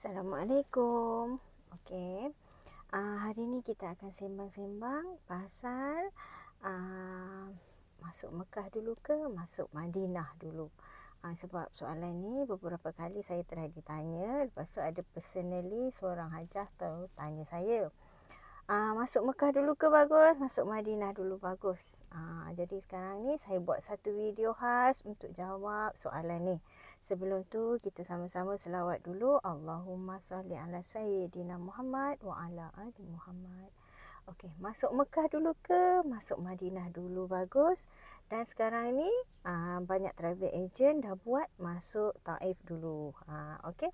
Assalamualaikum. Okey. Uh, hari ni kita akan sembang-sembang pasal uh, masuk Mekah dulu ke masuk Madinah dulu. Uh, sebab soalan ni beberapa kali saya telah ditanya, lepas tu ada personally seorang hajah tahu tanya saya. Ah uh, masuk Mekah dulu ke bagus, masuk Madinah dulu bagus. Ah uh, jadi sekarang ni saya buat satu video khas untuk jawab soalan ni. Sebelum tu kita sama-sama selawat dulu. Allahumma salli ala sayyidina Muhammad wa ala ali Muhammad. Okey, masuk Mekah dulu ke masuk Madinah dulu bagus? Dan sekarang ni ah uh, banyak travel agent dah buat masuk Taif dulu. Ah uh, okey.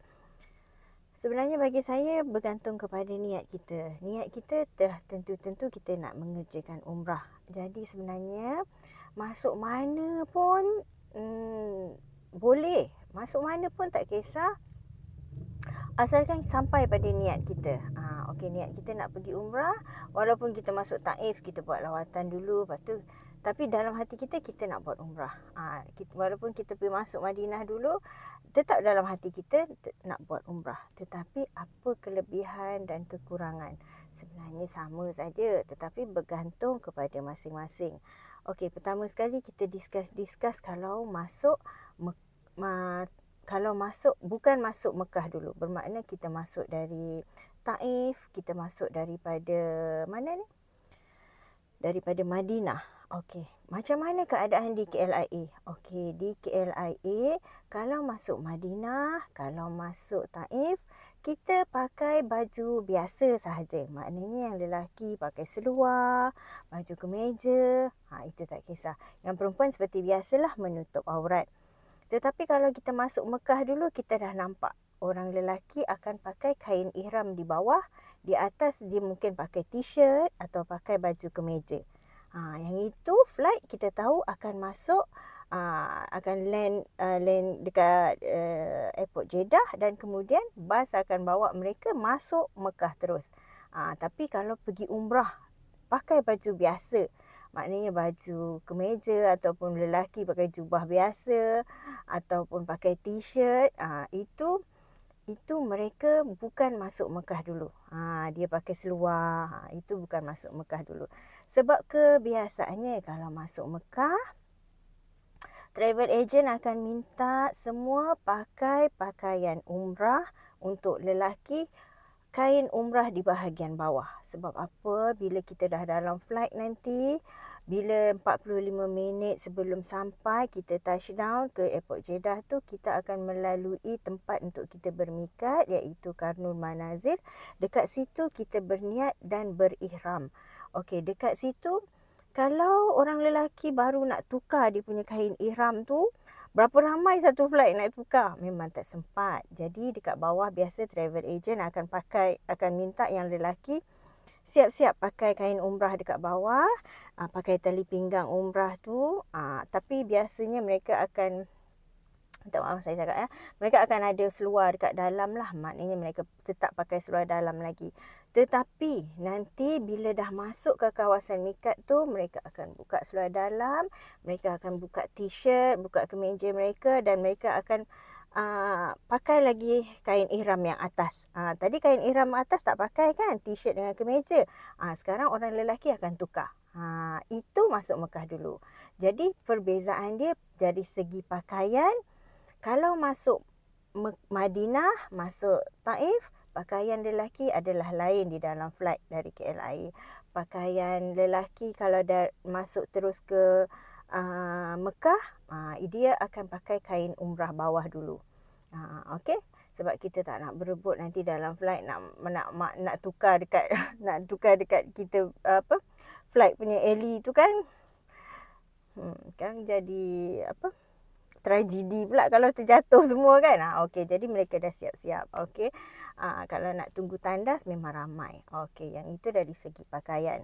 Sebenarnya bagi saya bergantung kepada niat kita. Niat kita telah tentu-tentu kita nak mengerjakan umrah. Jadi sebenarnya masuk mana pun hmm, boleh. Masuk mana pun tak kisah. Asalkan sampai pada niat kita. Ha, Okey niat kita nak pergi umrah. Walaupun kita masuk taif, kita buat lawatan dulu. Lepas tu, tapi dalam hati kita, kita nak buat umrah. Ha, kita, walaupun kita pergi masuk Madinah dulu tetap dalam hati kita nak buat umrah tetapi apa kelebihan dan kekurangan sebenarnya sama saja tetapi bergantung kepada masing-masing okey pertama sekali kita discuss discuss kalau masuk ma, kalau masuk bukan masuk Mekah dulu bermakna kita masuk dari Taif kita masuk daripada mana ni daripada Madinah Okey, macam mana keadaan di KLIA? Okey, di KLIA kalau masuk Madinah, kalau masuk Taif, kita pakai baju biasa sahaja. Maknanya yang lelaki pakai seluar, baju kemeja, ha, itu tak kisah. Yang perempuan seperti biasalah menutup aurat. Tetapi kalau kita masuk Mekah dulu, kita dah nampak orang lelaki akan pakai kain ihram di bawah, di atas dia mungkin pakai t-shirt atau pakai baju kemeja. Ha, yang itu flight kita tahu akan masuk ha, akan land uh, land dekat uh, airport Jeddah dan kemudian bas akan bawa mereka masuk Mekah terus. Ha, tapi kalau pergi umrah pakai baju biasa maknanya baju kemeja ataupun lelaki pakai jubah biasa ataupun pakai t-shirt itu itu mereka bukan masuk Mekah dulu. Ha, dia pakai seluar ha, itu bukan masuk Mekah dulu. Sebab kebiasaannya kalau masuk Mekah, travel agent akan minta semua pakai pakaian umrah untuk lelaki kain umrah di bahagian bawah. Sebab apa? Bila kita dah dalam flight nanti, bila 45 minit sebelum sampai kita touchdown ke airport Jeddah tu, kita akan melalui tempat untuk kita bermikat iaitu Karnul Manazil. Dekat situ kita berniat dan berihram. Okey, dekat situ kalau orang lelaki baru nak tukar dia punya kain ihram tu, berapa ramai satu flight nak tukar? Memang tak sempat. Jadi dekat bawah biasa travel agent akan pakai akan minta yang lelaki siap-siap pakai kain umrah dekat bawah, aa, ah, pakai tali pinggang umrah tu, aa, ah, tapi biasanya mereka akan tak maaf saya cakap ya. Mereka akan ada seluar dekat dalam lah. Maknanya mereka tetap pakai seluar dalam lagi. Tetapi nanti bila dah masuk ke kawasan mikat tu, mereka akan buka seluar dalam, mereka akan buka t-shirt, buka kemeja mereka dan mereka akan uh, pakai lagi kain ihram yang atas. Uh, tadi kain ihram atas tak pakai kan, t-shirt dengan kemeja. Uh, ah, sekarang orang lelaki akan tukar. Ha, itu masuk Mekah dulu. Jadi perbezaan dia dari segi pakaian, kalau masuk Madinah, masuk Taif, pakaian lelaki adalah lain di dalam flight dari KL Pakaian lelaki kalau dah masuk terus ke uh, Mekah, uh, dia akan pakai kain umrah bawah dulu. Uh, okay? Sebab kita tak nak berebut nanti dalam flight nak nak nak, nak tukar dekat nak tukar dekat kita apa? Flight punya eli tu kan. Hmm, kan jadi apa? tragedi pula kalau terjatuh semua kan. Ha, okey, jadi mereka dah siap-siap. Okay. Aa, ah, kalau nak tunggu tandas memang ramai. Okey, yang itu dari segi pakaian.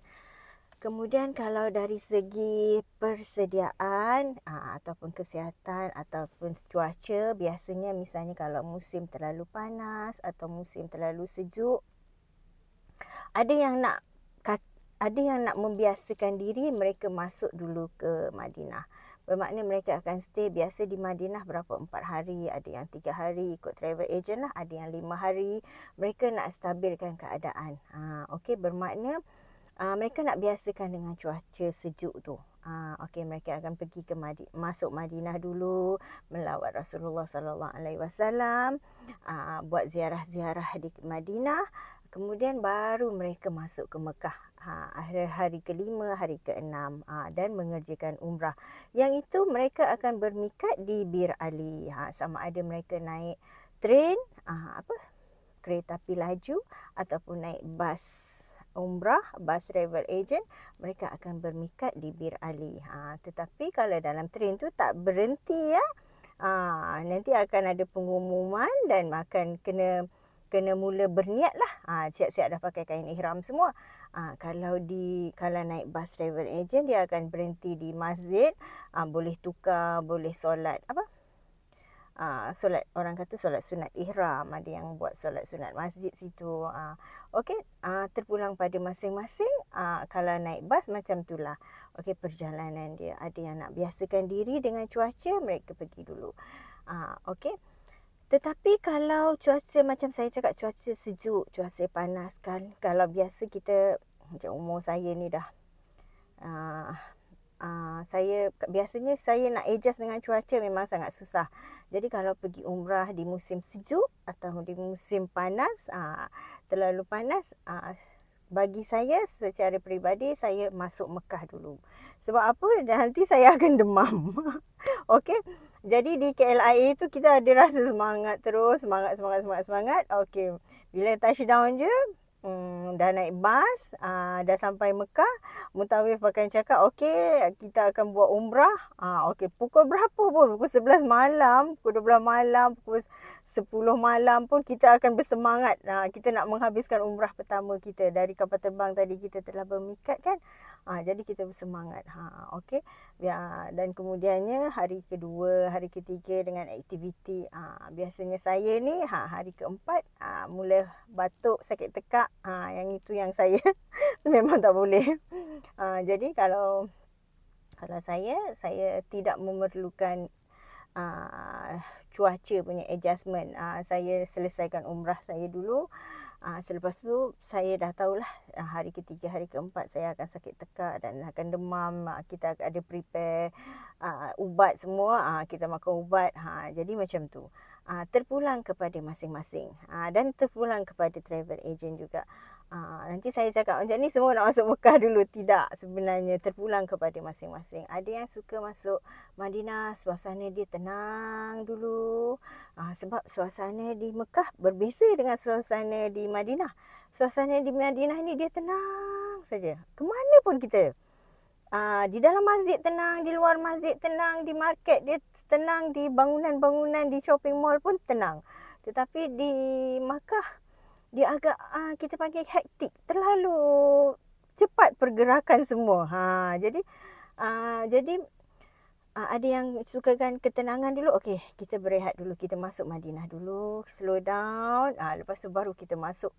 Kemudian kalau dari segi persediaan aa, ah, ataupun kesihatan ataupun cuaca, biasanya misalnya kalau musim terlalu panas atau musim terlalu sejuk, ada yang nak ada yang nak membiasakan diri mereka masuk dulu ke Madinah. Bermakna mereka akan stay biasa di Madinah berapa? Empat hari, ada yang tiga hari ikut travel agent lah. Ada yang lima hari. Mereka nak stabilkan keadaan. Ha, okay, bermakna uh, mereka nak biasakan dengan cuaca sejuk tu. Ha, okay, mereka akan pergi ke Madi, masuk Madinah dulu melawat Rasulullah Sallallahu Alaihi Wasallam, ha, buat ziarah-ziarah di Madinah kemudian baru mereka masuk ke Mekah ha akhir hari kelima hari keenam ha, dan mengerjakan umrah yang itu mereka akan bermikat di Bir Ali ha sama ada mereka naik train ha, apa kereta api laju ataupun naik bas umrah bus travel agent mereka akan bermikat di Bir Ali ha tetapi kalau dalam train tu tak berhenti ya ha, nanti akan ada pengumuman dan makan kena kena mula berniat lah. Ha, siap-siap dah pakai kain ihram semua. Ha, kalau di kalau naik bus travel agent, dia akan berhenti di masjid. Ha, boleh tukar, boleh solat. Apa? Ha, solat orang kata solat sunat ihram ada yang buat solat sunat masjid situ ha, okey ha, terpulang pada masing-masing ha, kalau naik bus macam itulah okey perjalanan dia ada yang nak biasakan diri dengan cuaca mereka pergi dulu ha, okey tetapi kalau cuaca macam saya cakap cuaca sejuk, cuaca panas kan. Kalau biasa kita macam umur saya ni dah uh, Uh, saya biasanya saya nak adjust dengan cuaca memang sangat susah. Jadi kalau pergi umrah di musim sejuk atau di musim panas, uh, terlalu panas, uh, bagi saya secara peribadi saya masuk Mekah dulu. Sebab apa? Nanti saya akan demam. Okey. Jadi di KLIA tu kita ada rasa semangat terus, semangat, semangat, semangat, semangat. Okey, Bila touchdown je, Hmm, dah naik bas, uh, dah sampai Mekah, Mutawif akan cakap, okey, kita akan buat umrah. Uh, okey, pukul berapa pun, pukul 11 malam, pukul 12 malam, pukul 10 malam pun kita akan bersemangat. Uh, kita nak menghabiskan umrah pertama kita dari kapal terbang tadi kita telah bermikat kan. Ha, jadi kita bersemangat. Ha, okay. Ya, dan kemudiannya hari kedua, hari ketiga dengan aktiviti. Ha, biasanya saya ni ha, hari keempat ha, mula batuk, sakit tekak. Ha, yang itu yang saya memang tak boleh. Ha, jadi kalau kalau saya, saya tidak memerlukan ha, cuaca punya adjustment. Ha, saya selesaikan umrah saya dulu. Ha, selepas tu saya dah tahulah ha, hari ketiga, hari keempat saya akan sakit tekak dan akan demam. Ha, kita ada prepare ha, ubat semua. Ha, kita makan ubat. Ha, jadi macam tu. Uh, uh, terpulang kepada masing-masing uh, dan terpulang kepada travel agent juga. Uh, nanti saya cakap macam ni semua nak masuk Mekah dulu. Tidak sebenarnya terpulang kepada masing-masing. Ada yang suka masuk Madinah suasana dia tenang dulu. Uh, sebab suasana di Mekah berbeza dengan suasana di Madinah. Suasana di Madinah ni dia tenang saja. Kemana pun kita. Aa, ah, di dalam masjid tenang, di luar masjid tenang, di market dia tenang, di bangunan-bangunan, di shopping mall pun tenang. Tetapi di Makkah, dia agak aa, ah, kita panggil hektik. Terlalu cepat pergerakan semua. Ha, jadi, aa, ah, jadi aa, ada yang sukakan ketenangan dulu. Okey, kita berehat dulu. Kita masuk Madinah dulu. Slow down. Aa, lepas tu baru kita masuk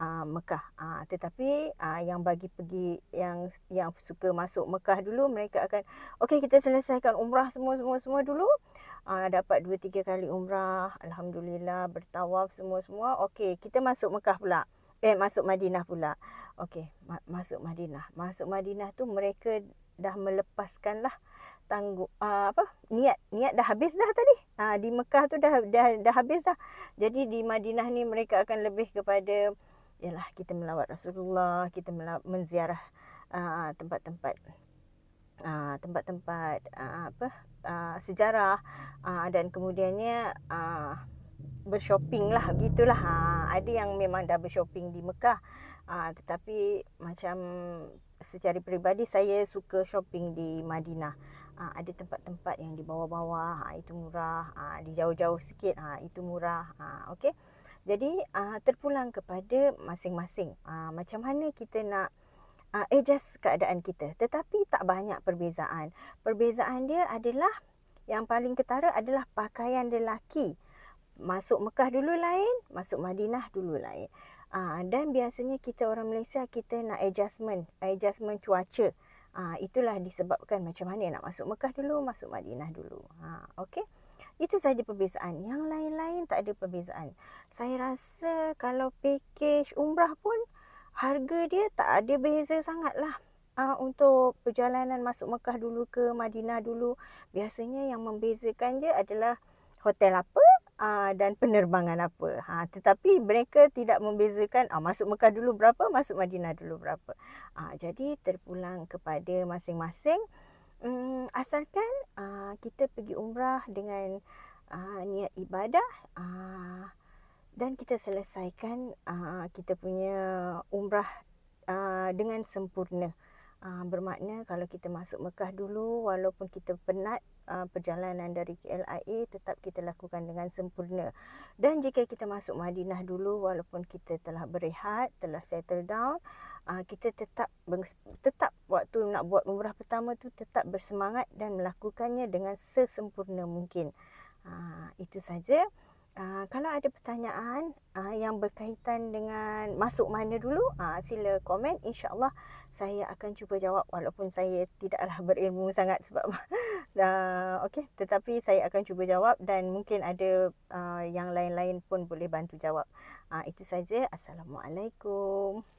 uh, Mekah. Uh, tetapi uh, yang bagi pergi yang yang suka masuk Mekah dulu mereka akan okey kita selesaikan umrah semua semua semua dulu. Uh, dapat dua tiga kali umrah, alhamdulillah bertawaf semua-semua. Okey, kita masuk Mekah pula. Eh masuk Madinah pula. Okey, ma- masuk Madinah. Masuk Madinah tu mereka dah melepaskan lah tanggu uh, apa niat niat dah habis dah tadi. Uh, di Mekah tu dah dah dah habis dah. Jadi di Madinah ni mereka akan lebih kepada ialah kita melawat Rasulullah, kita melawat, menziarah ah, tempat-tempat ah, tempat-tempat ah, apa uh, sejarah uh, dan kemudiannya uh, bershopping lah gitulah. Ha, ada yang memang dah bershopping di Mekah. Uh, tetapi macam secara peribadi saya suka shopping di Madinah. Uh, ada tempat-tempat yang di bawah-bawah itu murah, uh, di jauh-jauh sikit uh, itu murah. Uh, Okey. Jadi uh, terpulang kepada masing-masing uh, macam mana kita nak uh, adjust keadaan kita. Tetapi tak banyak perbezaan. Perbezaan dia adalah yang paling ketara adalah pakaian lelaki. Masuk Mekah dulu lain, masuk Madinah dulu lain. Uh, dan biasanya kita orang Malaysia kita nak adjustment, adjustment cuaca. Uh, itulah disebabkan macam mana nak masuk Mekah dulu, masuk Madinah dulu. Uh, okay. Itu saja perbezaan. Yang lain-lain tak ada perbezaan. Saya rasa kalau package umrah pun harga dia tak ada beza sangatlah. Ah uh, untuk perjalanan masuk Mekah dulu ke Madinah dulu, biasanya yang membezakan dia adalah hotel apa uh, dan penerbangan apa. Ha tetapi mereka tidak membezakan uh, masuk Mekah dulu berapa, masuk Madinah dulu berapa. uh, jadi terpulang kepada masing-masing. Hmm, asalkan uh, kita pergi umrah dengan uh, niat ibadah uh, dan kita selesaikan uh, kita punya umrah uh, dengan sempurna. Uh, Uh, bermakna kalau kita masuk Mekah dulu walaupun kita penat uh, perjalanan dari KLIA tetap kita lakukan dengan sempurna. Dan jika kita masuk Madinah dulu walaupun kita telah berehat, telah settle down, uh, kita tetap tetap waktu nak buat umrah pertama tu tetap bersemangat dan melakukannya dengan sesempurna mungkin. Uh, itu saja. Uh, kalau ada pertanyaan uh, yang berkaitan dengan masuk mana dulu, uh, sila komen. InsyaAllah saya akan cuba jawab walaupun saya tidaklah berilmu sangat sebab uh, okay. tetapi saya akan cuba jawab dan mungkin ada uh, yang lain-lain pun boleh bantu jawab. Uh, itu saja. Assalamualaikum.